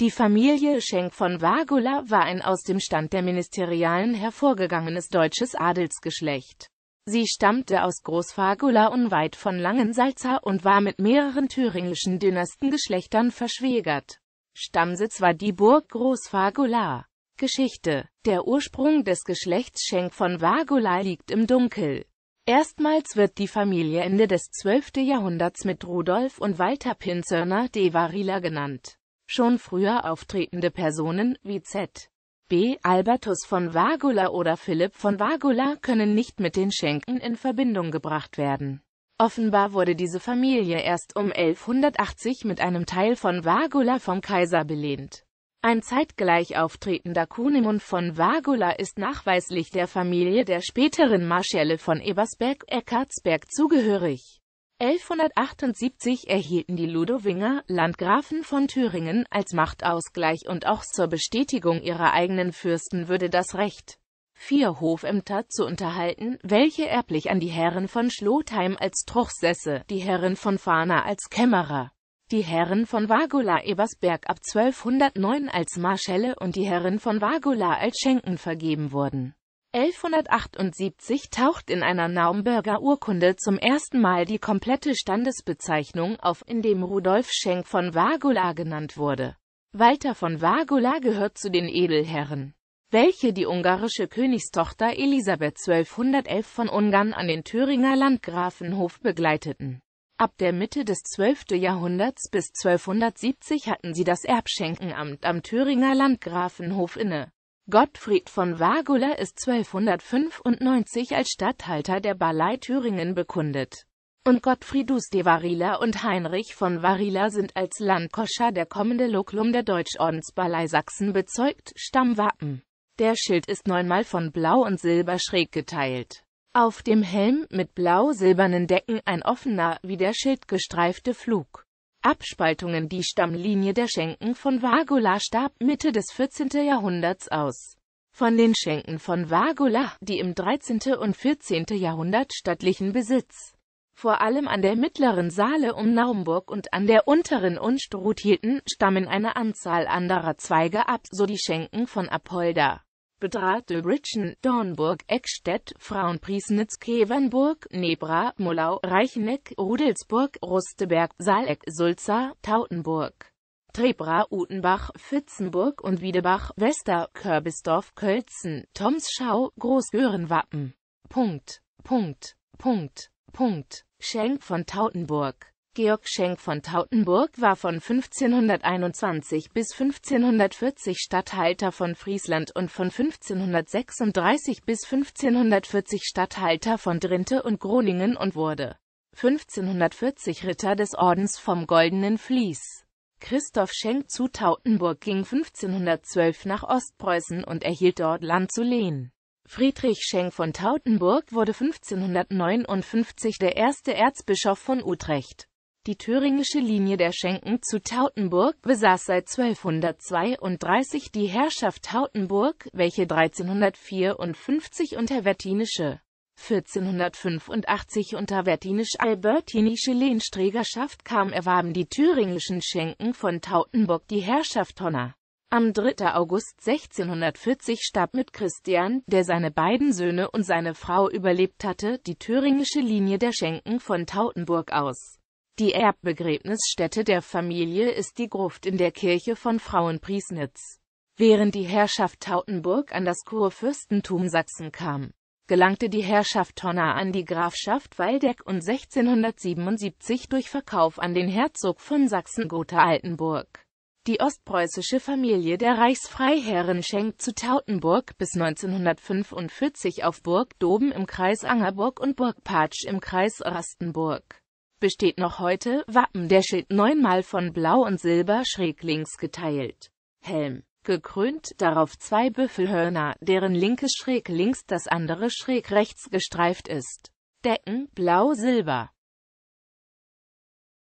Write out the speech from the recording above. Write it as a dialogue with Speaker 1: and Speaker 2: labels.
Speaker 1: Die Familie Schenk von Wagula war ein aus dem Stand der Ministerialen hervorgegangenes deutsches Adelsgeschlecht. Sie stammte aus Großfagula unweit von Langensalza und war mit mehreren thüringischen Dynastengeschlechtern verschwägert. Stammsitz war die Burg Großfagula. Geschichte Der Ursprung des Geschlechts Schenk von Wagula liegt im Dunkel. Erstmals wird die Familie Ende des 12. Jahrhunderts mit Rudolf und Walter Pinzörner de Varila genannt. Schon früher auftretende Personen, wie Z. B. Albertus von Vagula oder Philipp von Vagula, können nicht mit den Schenken in Verbindung gebracht werden. Offenbar wurde diese Familie erst um 1180 mit einem Teil von Vagula vom Kaiser belehnt. Ein zeitgleich auftretender Kunemund von Vagula ist nachweislich der Familie der späteren Marschälle von Ebersberg-Eckartsberg zugehörig. 1178 erhielten die Ludowinger Landgrafen von Thüringen als Machtausgleich und auch zur Bestätigung ihrer eigenen Fürsten würde das Recht, vier Hofämter zu unterhalten, welche erblich an die Herren von Schlotheim als Truchsesse, die Herren von Fahner als Kämmerer, die Herren von Vagula Ebersberg ab 1209 als Marschelle und die Herren von Vagula als Schenken vergeben wurden 1178 taucht in einer Naumburger Urkunde zum ersten Mal die komplette Standesbezeichnung auf, in dem Rudolf Schenk von Vagula genannt wurde. Walter von Vagula gehört zu den Edelherren, welche die ungarische Königstochter Elisabeth 1211 von Ungarn an den Thüringer Landgrafenhof begleiteten. Ab der Mitte des 12. Jahrhunderts bis 1270 hatten sie das Erbschenkenamt am Thüringer Landgrafenhof inne. Gottfried von Wagula ist 1295 als Statthalter der Ballei Thüringen bekundet. Und Gottfriedus de Varilla und Heinrich von Varilla sind als Landkoscher der kommende Loklum der Deutschordensballei Sachsen bezeugt, Stammwappen. Der Schild ist neunmal von Blau und Silber schräg geteilt. Auf dem Helm mit blau-silbernen Decken ein offener, wie der Schild gestreifte Flug. Abspaltungen Die Stammlinie der Schenken von Vagula starb Mitte des 14. Jahrhunderts aus. Von den Schenken von Vagula, die im 13. und 14. Jahrhundert stattlichen Besitz vor allem an der mittleren Saale um Naumburg und an der unteren Unstrut hielten, stammen eine Anzahl anderer Zweige ab, so die Schenken von Apolda betrat Ritschen, Dornburg, Eckstedt, Frauenpriesnitz, Kevenburg, Nebra, Molau, Reicheneck, Rudelsburg, Rusteberg, Saaleck, Sulza, Tautenburg. Trebra, Utenbach, Fitzenburg und Wiedebach, Wester, Körbisdorf, Kölzen, Tomschau, Großgörenwappen. Punkt, Punkt, Punkt, Punkt, Schenk von Tautenburg Georg Schenk von Tautenburg war von 1521 bis 1540 Statthalter von Friesland und von 1536 bis 1540 Statthalter von Drinte und Groningen und wurde 1540 Ritter des Ordens vom Goldenen Vlies. Christoph Schenk zu Tautenburg ging 1512 nach Ostpreußen und erhielt dort Land zu lehnen. Friedrich Schenk von Tautenburg wurde 1559 der erste Erzbischof von Utrecht. Die thüringische Linie der Schenken zu Tautenburg besaß seit 1232 die Herrschaft Tautenburg, welche 1354 unter wettinische 1485 unter wetinisch-albertinische Lehnsträgerschaft kam erwarben die thüringischen Schenken von Tautenburg die Herrschaft Honner. Am 3. August 1640 starb mit Christian, der seine beiden Söhne und seine Frau überlebt hatte, die thüringische Linie der Schenken von Tautenburg aus. Die Erbbegräbnisstätte der Familie ist die Gruft in der Kirche von Frauenpriesnitz. Während die Herrschaft Tautenburg an das Kurfürstentum Sachsen kam, gelangte die Herrschaft Tonna an die Grafschaft Waldeck und 1677 durch Verkauf an den Herzog von Sachsen-Gotha-Altenburg. Die ostpreußische Familie der Reichsfreiherren schenkt zu Tautenburg bis 1945 auf Burg Doben im Kreis Angerburg und Burg Patsch im Kreis Rastenburg besteht noch heute Wappen der Schild neunmal von Blau und Silber schräg links geteilt. Helm. Gekrönt darauf zwei Büffelhörner, deren linkes schräg links das andere schräg rechts gestreift ist. Decken, blau-silber.